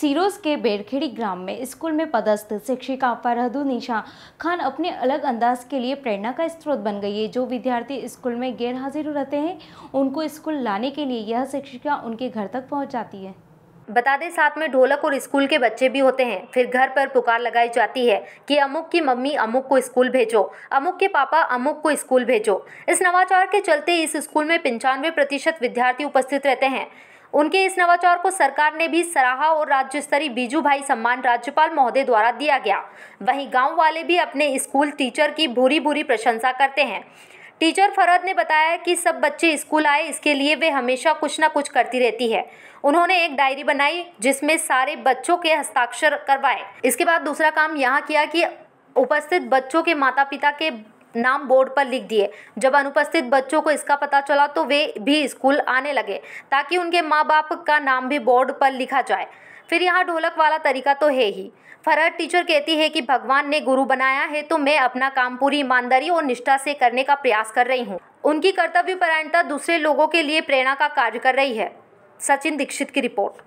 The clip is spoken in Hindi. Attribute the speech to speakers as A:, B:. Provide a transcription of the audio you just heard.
A: सीरोज के बेरखेड़ी ग्राम में स्कूल में पदस्थ शिक्षिका फरहदू निशा खान अपने अलग अंदाज के लिए प्रेरणा का स्रोत बन गई है जो विद्यार्थी स्कूल में गैर हाजिर रहते हैं उनको स्कूल लाने के लिए यह शिक्षिका उनके घर तक पहुँच जाती
B: है बता दें साथ में ढोलक और स्कूल के बच्चे भी होते हैं फिर घर पर पुकार लगाई जाती है कि अमुक की मम्मी अमुक को स्कूल भेजो अमुक के पापा अमुक को स्कूल भेजो इस नवाचार के चलते इस स्कूल में पंचानवे प्रतिशत विद्यार्थी उपस्थित रहते हैं उनके इस नवाचार को सरकार ने भी सराहा और राज्य स्तरीय बीजू भाई सम्मान राज्यपाल महोदय द्वारा दिया गया वहीं गांव वाले भी अपने स्कूल टीचर की भूरी भूरी प्रशंसा करते हैं टीचर फरहद ने बताया कि सब बच्चे स्कूल आए इसके लिए वे हमेशा कुछ ना कुछ करती रहती है उन्होंने एक डायरी बनाई जिसमें सारे बच्चों के हस्ताक्षर करवाए इसके बाद दूसरा काम यहाँ किया कि उपस्थित बच्चों के माता पिता के नाम बोर्ड पर लिख दिए जब अनुपस्थित बच्चों को इसका पता चला तो वे भी स्कूल आने लगे ताकि उनके माँ बाप का नाम भी बोर्ड पर लिखा जाए फिर यहाँ ढोलक वाला तरीका तो है ही फरहत टीचर कहती है कि भगवान ने गुरु बनाया है तो मैं अपना काम पूरी ईमानदारी और निष्ठा से करने का प्रयास कर रही हूँ उनकी कर्तव्य परायणता दूसरे लोगों के लिए प्रेरणा का कार्य कर रही है सचिन दीक्षित की रिपोर्ट